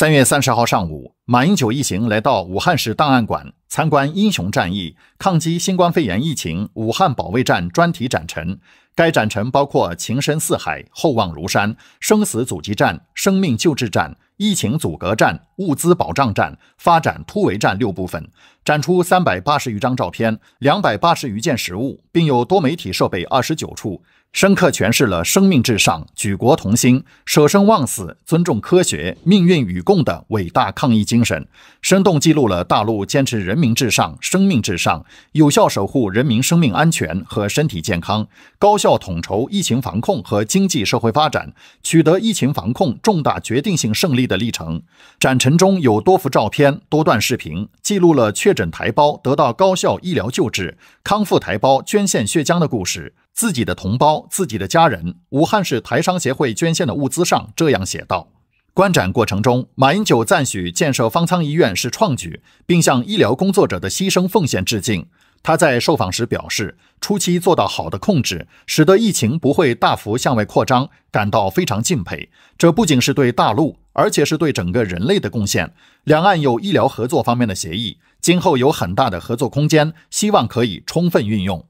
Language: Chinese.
三月三十号上午。马英九一行来到武汉市档案馆，参观“英雄战役，抗击新冠肺炎疫情武汉保卫战”专题展陈。该展陈包括“情深似海，厚望如山，生死阻击战、生命救治战、疫情阻隔战、物资保障战、发展突围战”六部分，展出三百八十余张照片、两百八十余件实物，并有多媒体设备二十九处，深刻诠释了“生命至上、举国同心、舍生忘死、尊重科学、命运与共”的伟大抗疫精神。精神生动记录了大陆坚持人民至上、生命至上，有效守护人民生命安全和身体健康，高效统筹疫情防控和经济社会发展，取得疫情防控重大决定性胜利的历程。展陈中有多幅照片、多段视频，记录了确诊台胞得到高效医疗救治、康复台胞捐献血浆的故事。自己的同胞、自己的家人，武汉市台商协会捐献的物资上这样写道。观展过程中，马英九赞许建设方舱医院是创举，并向医疗工作者的牺牲奉献致敬。他在受访时表示，初期做到好的控制，使得疫情不会大幅向外扩张，感到非常敬佩。这不仅是对大陆，而且是对整个人类的贡献。两岸有医疗合作方面的协议，今后有很大的合作空间，希望可以充分运用。